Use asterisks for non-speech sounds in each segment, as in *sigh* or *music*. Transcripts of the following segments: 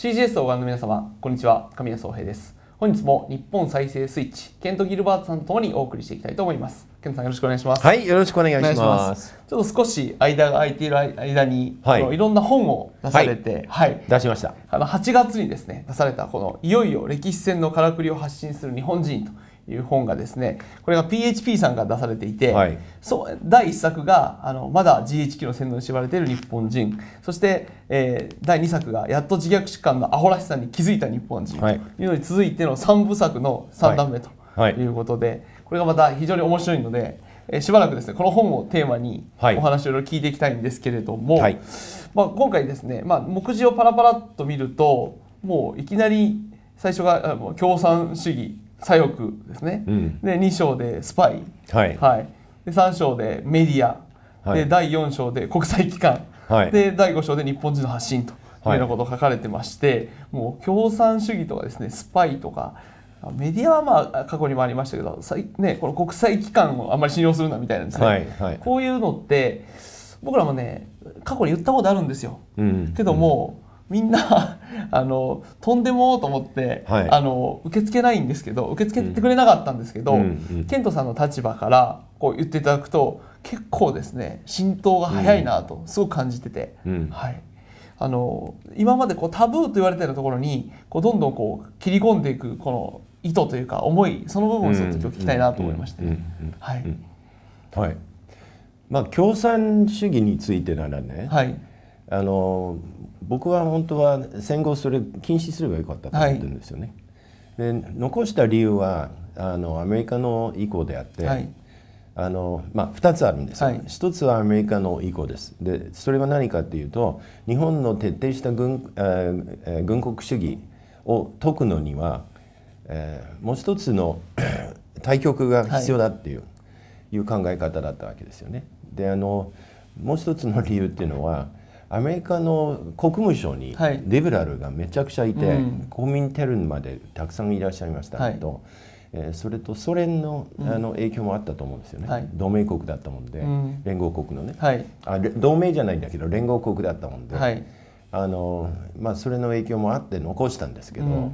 CGS をご覧の皆様、こんにちは。神谷宗平です。本日も日本再生スイッチ、ケント・ギルバートさんともにお送りしていきたいと思います。ケントさんよろしくお願いします。はい、よろしくお願いします。ますちょっと少し間が空いている間に、はい、いろんな本を出されて、はい、はい、出しました。あの8月にですね、出されたこのいよいよ歴史戦のからくりを発信する日本人と。いう本がですねこれが PHP さんが出されていて、はい、そう第1作があのまだ GHQ の洗脳に縛れている日本人そして、えー、第2作がやっと自虐疾患のアホらしさに気づいた日本人というのに続いての3部作の3段目ということで、はいはい、これがまた非常に面白いので、えー、しばらくですねこの本をテーマにお話をいろいろ聞いていきたいんですけれども、まあ、今回ですね、まあ、目次をパラパラっと見るともういきなり最初が共産主義左翼ですね、うん、で2章でスパイ、はいはい、で3章でメディア、はい、で第4章で国際機関、はい、で第5章で日本人の発信というようなことが書かれてまして、はい、もう共産主義とかですねスパイとかメディアはまあ過去にもありましたけど、ね、この国際機関をあんまり信用するなみたいなですね、はいはい、こういうのって僕らもね過去に言ったことあるんですよ。うん、けども、うんみんな *laughs* あのとんでもと思って、はい、あの受け付けないんですけど受け付けてくれなかったんですけど、うん、ケントさんの立場からこう言っていただくと結構ですね浸透が早いなとすごく感じてて、うん、はい、あの今までこうタブーと言われてるところにこうどんどんこう切り込んでいくこの意図というか思いその部分をちょっと今日聞きたいなと思いまして。はい、はいまあ、共産主義についてならね、はい、あの僕は本当は戦後それ禁止すればよかったと思ってるんですよね。はい、で残した理由はあのアメリカの意向であって、はい、あのまあ、2つあるんですよ、はい、1つはアメリカの意向ですでそれは何かっていうと日本の徹底した軍,、えー、軍国主義を解くのには、えー、もう一つの *clears throat* 対局が必要だっていう,、い、う考え方だったわけですよね。であのもう一つの理由っていうのはアメリカの国務省にリベラルがめちゃくちゃいて、はいうん、国民テルンまでたくさんいらっしゃいましたけど、はい、えー、それとソ連のあの影響もあったと思うんですよね、うん、同盟国だったもんで、うん、連合国のね、はい、あ同盟じゃないんだけど連合国だったもんで、あのまあ、それの影響もあって残したんですけど、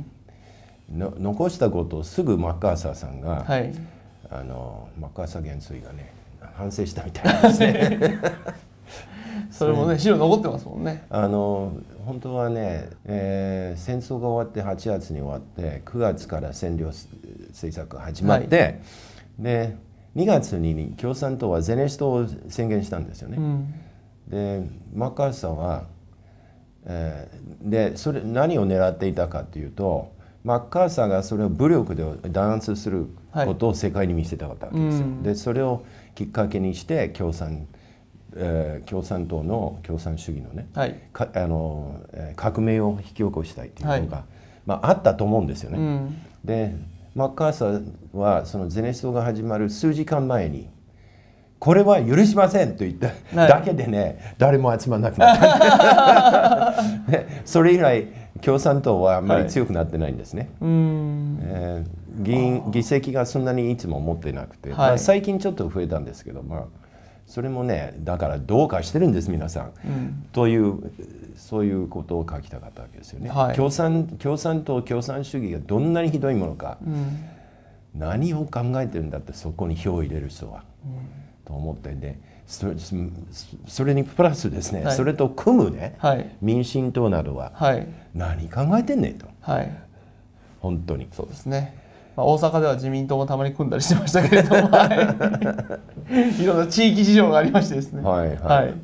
残したことをすぐマッカーサーさんが、あのマッカーサー元帥がね反省したみたいですね。*laughs* それもね資料残ってますもんねあの本当はね、えー、戦争が終わって8月に終わって9月から占領政策が始まって、はい、で2月に共産党はゼネストを宣言したんですよね。うん、でマッカーサーは、えー、でそれ何を狙っていたかというとマッカーサーがそれを武力で弾圧することを世界に見せたかったわけですよ。はいうん、でそれをきっかけにして共産えー、共産党の共産主義のね、はい、かあの革命を引き起こしたいっていうのが、はい、まあ、あったと思うんですよね。うん、でマッカーサーはそのゼネストが始まる数時間前にこれは許しませんと言っただけでね、はい、誰も集まらなくなった *laughs* それ以来共産党はあまり強くなってないんですね、はい、えー、議員議席がそんなにいつも持ってなくて、まあ、最近ちょっと増えたんですけどまあそれもねだからどうかしてるんです皆さん、うん、というそういうことを書きたかったわけですよね、はい、共産共産党共産主義がどんなにひどいものか、うん、何を考えてるんだってそこに票を入れる人は、うん、と思ってねそそれにプラスですね、はい、それと組むね、はい、民進党などは、何考えてんねんと、本当にそうですねまあ、大阪では自民党もたまに組んだりしてましたけれども、はい、いろんな地域事情がありましてですね。はい、はい、はい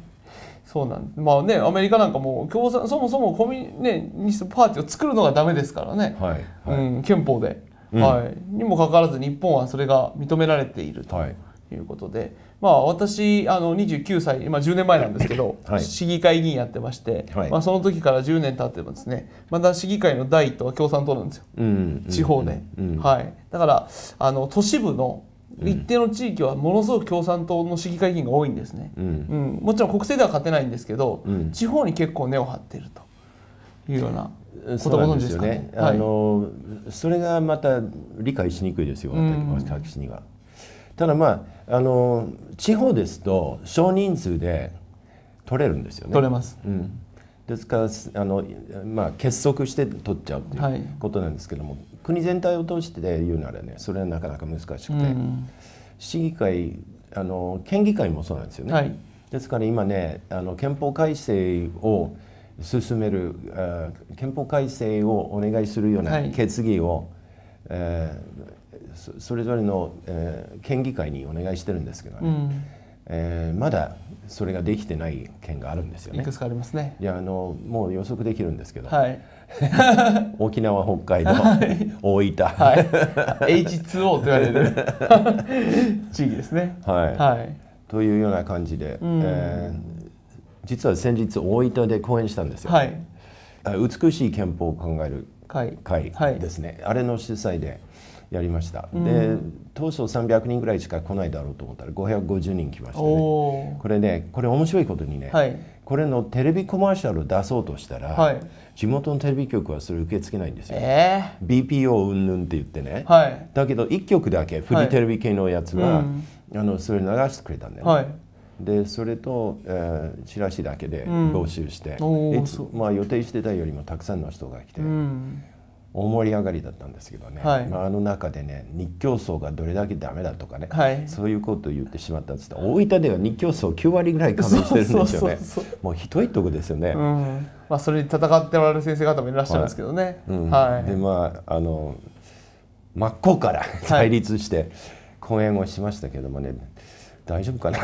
そうなんまあね、アメリカなんかも共産そもそもコミュ、ね、ニストパーティーを作るのがダメですからね、はい、はい、うん、憲法で、うん、はい、にもかかわらず日本はそれが認められていると。はいいうことで、まあ、私あの29歳、まあ、10年前なんですけど、はい、市議会議員やってまして、はい、まあ、その時から10年経ってもですねまだ市議会の第一党は共産党なんですよ、うん、地方で、うん、はい、だからあの都市部の一定の地域はものすごく共産党の市議会議員が多いんですね、うん、うん、もちろん国政では勝てないんですけど、地方に結構根を張っているというようなことご存知ですかね。あの、はい、それがまた理解しにくいですよ、私には。ただまああの地方ですと少人数で取れるんですよね。取れます、うん、ですからあの、まあ、結束して取っちゃうということなんですけども、はい、国全体を通して言うならねそれはなかなか難しくて、うん、市議会あの県議会もそうなんですよね。はい、ですから今ねあの憲法改正を進める憲法改正をお願いするような決議を、はい、えそれぞれの、えー、県議会にお願いしてるんですけどね、うんえー、まだそれができてない県があるんですよね。いくつかありますね。いやあのもう予測できるんですけど、はい、*laughs* 沖縄、北海道、大分、はい、H2O と言われる *laughs* 地域ですね。はい、はい、というような感じで、うん、えー、実は先日大分で講演したんですよ。はい、美しい憲法を考える会ですね、はい、あれの主催で。やりました、うん、で当初300人ぐらいしか来ないだろうと思ったら550人来ましたねこれねこれ面白いことにね、はい、これのテレビコマーシャルを出そうとしたら、はい、地元のテレビ局はそれ受け付けないんですよ、えー、BPO うんぬんって言ってね、はい、だけど1局だけフジテレビ系のやつは、うん、あのそれ流してくれたんだよね、でそれと、えー、チラシだけで募集して、うん、まあ、予定してたよりもたくさんの人が来て、う大盛り上がりだったんですけどね、はい、あ、の中でね日教層がどれだけダメだとかね、はい、そういうことを言ってしまったんですけ大分では日教層9割ぐらい加盟してるんですよねもうひどいとこですよね、うん、まあ、それに戦っておられる先生方もいらっしゃるんですけどね、はい、うんはい、でまああの真っ向から対立して講演をしましたけどもね、大丈夫かな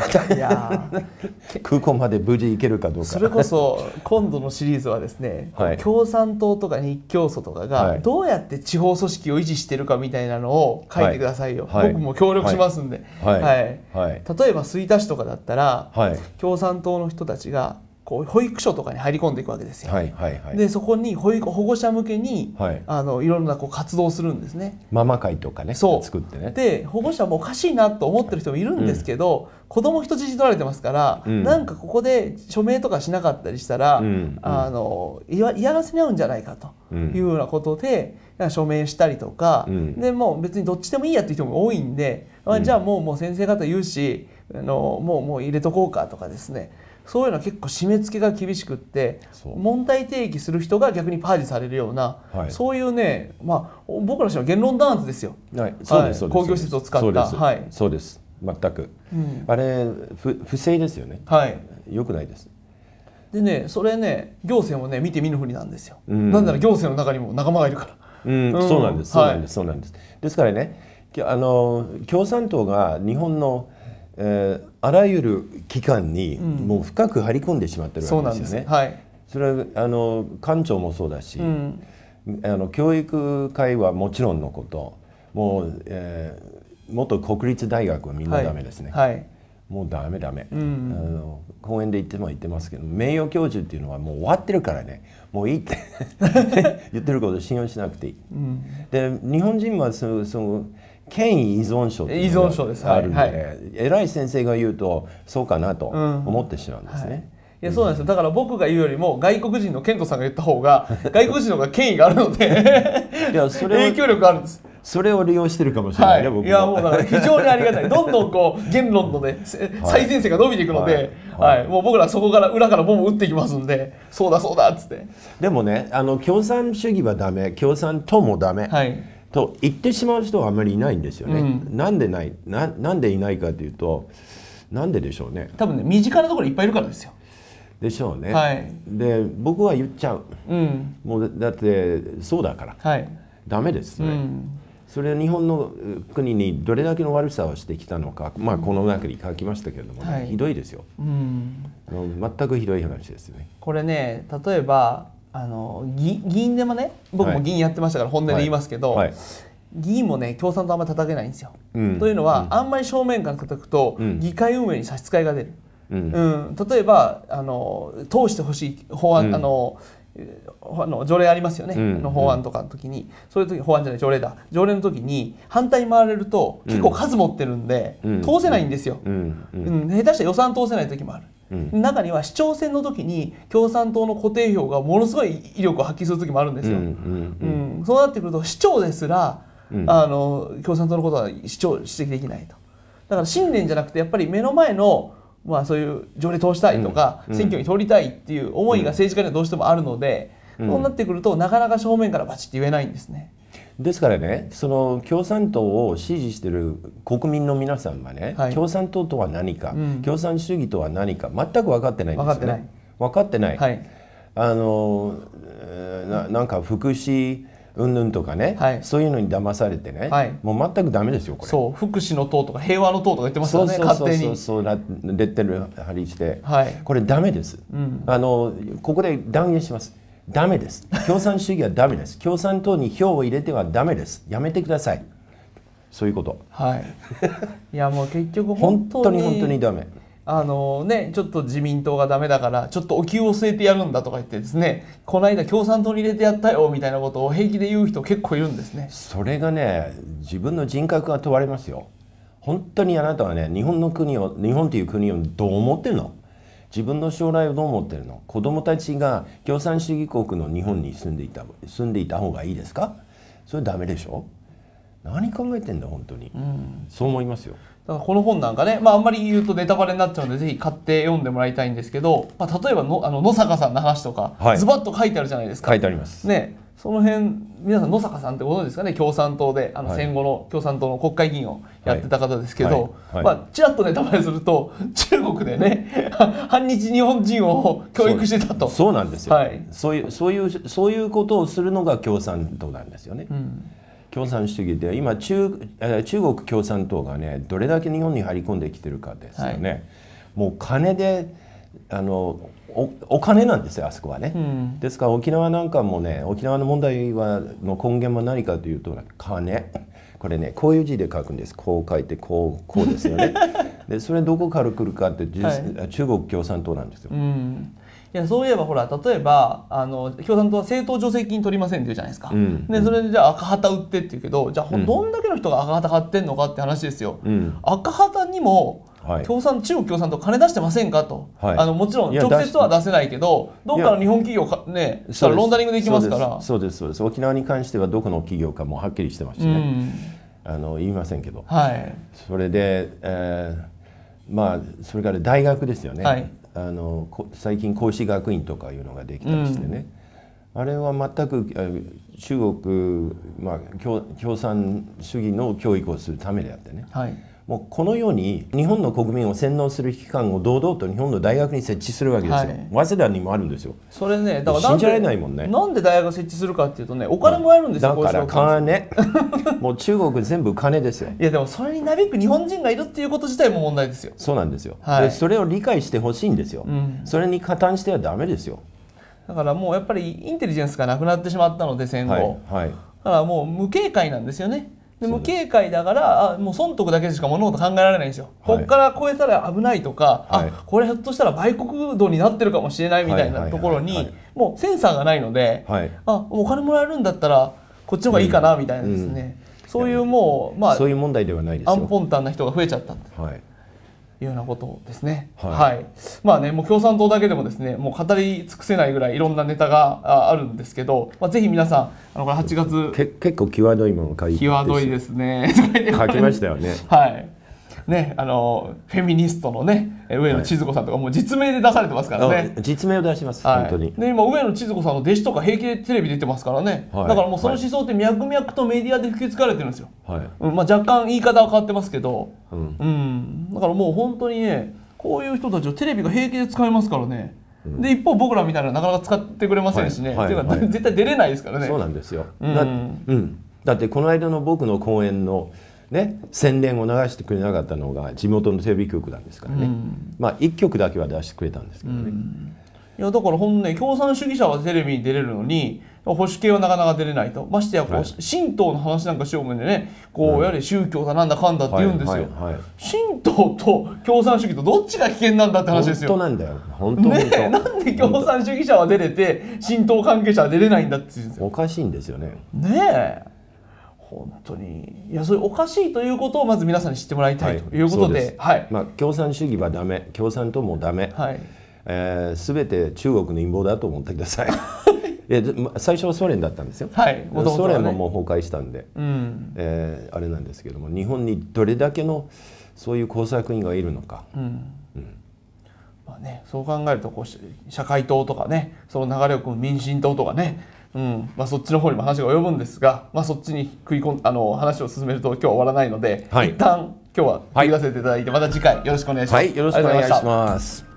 *laughs* 空港まで無事行けるかどうかそれこそ今度のシリーズはですね、はい、共産党とか日教組とかがどうやって地方組織を維持してるかみたいなのを書いてくださいよ、はい、僕も協力しますんで、はい、はい、例えば吹田市とかだったら、はい、共産党の人たちがこう保育所とかに入り込んでいくわけですよ。はいはいはい、でそこに保育保護者向けに、はい、あのいろんなこう活動するんですね。ママ会とかねそう作ってね。で保護者もおかしいなと思ってる人もいるんですけど、うん、子供人質取られてますから、うん、なんかここで署名とかしなかったりしたら、うん、あの嫌がらせに合うんじゃないかというようなことで。署名したりとか、でもう別にどっちでもいいやっていう人も多いんで、うん、じゃあもうもう先生方言うしあのもうもう入れとこうかとかですねそういうのは結構締め付けが厳しくって問題提起する人が逆にパージされるような、はい、そういうね、まあ、僕らしては言論弾圧ですよ、はいそうです公共施設を使ったはい、そうです全く、うん、あれ不不正ですよね、はい、よくないですでねそれね行政もね見て見ぬふりなんですよ、うん、なんなら行政の中にも仲間がいるから、うん、うん、そうなんですそうなんです、そうなんですですからねあの共産党が日本のえー、あらゆる機関にもう深く張り込んでしまってるわけですよね。そはい、それはあの官庁もそうだし、うん、あの教育会はもちろんのこともう、えー、元国立大学はみんなダメですね。はい、はいもうダメダメ、うん、あの講演で言っても言ってますけど名誉教授っていうのはもう終わってるからねもういいって *laughs* 言ってること信用しなくていい、うん、で日本人はそのその権威依存症依存症ですあるんで、はいはい、偉い先生が言うとそうかなと思ってしまうんですね。うんはい、いやそうなんですよだから僕が言うよりも外国人のケントさんが言った方が *laughs* 外国人の方が権威があるのでいやそれ影響力あるんですそれを利用してるかもしれない、ね、はい、いやもうだから非常にありがたいどんどんこう言論のね最前線が伸びていくので、はい、はいはい、もう僕らそこから裏からボム打っていきますんでそうだそうだっつってでもねあの共産主義はダメ共産党もダメ、はいと言ってしまう人はあまりいないんですよね。うん、なんでないななんでいないかというとなんででしょうね。多分ね身近なところいっぱいいるからですよ。でしょうね。はい、で僕は言っちゃう。うん、もうだってそうだから。はい、ダメですそれ。うん、それ日本の国にどれだけの悪さをしてきたのか、まあ、この中に書きましたけれども、ね、はい、ひどいですよ、うん、全くひどい話ですよねこれね例えばあの議員でもね僕も議員やってましたから本音で言いますけど、はいはい議員もね共産党あんまり叩けないんですよ。うん、というのは、うん、あんまり正面から叩くと、うん、議会運営に差し支えが出る。うん例えばあの通してほしい法案、あのあの条例ありますよね、の法案とかの時に、そういう時法案じゃない条例だ条例の時に反対回れると結構数持ってるんで、通せないんですよ、うん下手したら予算通せない時もある。中には市長選の時に共産党の固定票がものすごい威力を発揮する時もあるんですよ。うんそうなってくると市長ですら、あの共産党のことは市長指摘できないと。だから信念じゃなくてやっぱり目の前のまあ、そういう条例通したいとか、選挙に通りたいっていう思いが政治家にはどうしてもあるので、そうなってくるとなかなか正面からバチって言えないんですね。ですからねその共産党を支持している国民の皆さんはね、はい、共産党とは何か、うん、共産主義とは何か全く分かってないんですよね。分かってない。はい、あのななんか福祉うんぬんとかね、はい、そういうのに騙されてね、はい、もう全くダメですよこれそう福祉の党とか平和の党とか言ってますよね勝手にそうそうレッテル貼りして、これダメです、うん、あのここで断言しますダメです共産主義はダメです共産党に票を入れてはダメですやめてくださいそういうことはい *laughs* いやもう結局本当に本当にダメあのね、ちょっと自民党がダメだからちょっとお灸を据えてやるんだとか言ってですねこの間共産党に入れてやったよみたいなことを平気で言う人結構いるんですねそれがね自分の人格が問われますよ本当にあなたはね日本の国を日本という国をどう思ってるの自分の将来をどう思ってるの子供たちが共産主義国の日本に住んでいた住んでいた方がいいですかそれダメでしょ何考えてんだ本当に、うん、そう思いますよだからこの本なんかね、まあ、あんまり言うとネタバレになっちゃうんでぜひ買って読んでもらいたいんですけど、まあ、例えばのあの野坂さんの話とか、はい、ズバッと書いてあるじゃないですか書いてありますねその辺皆さん野坂さんってご存知ですかね共産党であの戦後の共産党の国会議員をやってた方ですけど、まあ、ちらっとネタバレすると中国でね反 *laughs* 日日本人を *laughs* 教育してたとそうなんですよ、はい、そういうそういうそういうことをするのが共産党なんですよね。うん共産主義で今中中国共産党がねどれだけ日本に入り込んできてるかですよね、はい、もう金であのおお金なんですよあそこはね、うん、ですから沖縄なんかもね沖縄の問題はの根源は何かというと金これねこういう字で書くんですこう書いてこうこうですよね *laughs* でそれどこから来るかって、はい、中国共産党なんですよ、うん、いやそういえばほら例えばあの共産党は政党助成金取りませんって言うじゃないですか、うん、でそれでじゃあ赤旗売ってって言うけどじゃあ、どんだけの人が赤旗買ってんのかって話ですよ、赤旗にもはい、共産中国共産党金出してませんかと、はい、あのもちろん直接は出せないけどどっかの日本企業かねしたらロンダリングできますからそうですそうです沖縄に関してはどこの企業かもはっきりしてましてね、うん、あの言いませんけど、はい、それで、えー、まあそれから大学ですよね、はい、あの最近孔子学院とかいうのができたりしてね、うん、あれは全く中国、まあ、共共産主義の教育をするためであってね、はいもうこのように日本の国民を洗脳する機関を堂々と日本の大学に設置するわけですよ、はい、早稲田にもあるんですよそれねだから信じられないもんねなんで大学設置するかっていうとねお金もらえるんですよ、だから金 *laughs* もう中国全部金ですよいやでもそれになびく日本人がいるっていうこと自体も問題ですよそうなんですよ、はい、でそれを理解してほしいんですよ、うん、それに加担してはダメですよだからもうやっぱりインテリジェンスがなくなってしまったので戦後、はい、はい、だからもう無警戒なんですよねで無警戒だからあもう損得だけしか物事考えられないんですよ、はい、ここから超えたら危ないとか、はい、あこれひょっとしたら売国度になってるかもしれないみたいなところにもうセンサーがないので、はい、あお金もらえるんだったらこっちの方がいいかなみたいなですね、うんうん、そういうもうまあそういう問題ではないですよアンポンタンな人が増えちゃったはいいうようなことですね。はい、はい、まあね、もう共産党だけでもですね、もう語り尽くせないぐらいいろんなネタがあるんですけど、まあぜひ皆さんあのこれ8月け結構際どいもの書いて際どいですね。*laughs* 書きましたよね。はい。ね、あのフェミニストのね上野千鶴子さんとかもう実名で出されてますからね、はい、実名を出します、はい、本当にで今上野千鶴子さんの弟子とか平気でテレビ出てますからね、はい、だからもうその思想って脈々とメディアで吹き付かれてるんですよ、うんまあ、若干言い方は変わってますけど、うん、うん、だからもう本当にねこういう人たちをテレビが平気で使いますからねで一方僕らみたいななかなか使ってくれませんしね、はいはい、絶対出れないですからねそうなんですよ、うん、だ,、うん、だってこの間の僕の講演の、ね、宣伝を流してくれなかったのが地元のテレビ局なんですからね、うん、まあ1曲だけは出してくれたんですけどね、うん、いやだから本ね共産主義者はテレビに出れるのに保守系はなかなか出れないとましてやこう、はい、神道の話なんかしようもんでねこう、やはり宗教だなんだかんだって言うんですよ、神道と共産主義とどっちが危険なんだって話ですよ本当なんだよ本当ねなんで共産主義者は出れて神道関係者は出れないんだっておかしいんですよねねえ本当にいやそれおかしいということをまず皆さんに知ってもらいたいということではい、はいまあ、共産主義はだめ共産党もだめ、はえ全て中国の陰謀だと思ってください。え *laughs* 最初はソ連だったんですよ、はい、ね、ソ連ももう崩壊したんで、うんえー、あれなんですけども日本にどれだけのそういう工作員がいるのか、うんうんまあね、そう考えるとこう社会党とかねその流れを組む民進党とかねうんまあ、そっちの方にも話が及ぶんですが、まあ、そっちに食い込んあの話を進めると今日は終わらないので、はい、一旦今日は切りせていただいて、また次回よろしくお願いします。はい、よろしくお願いします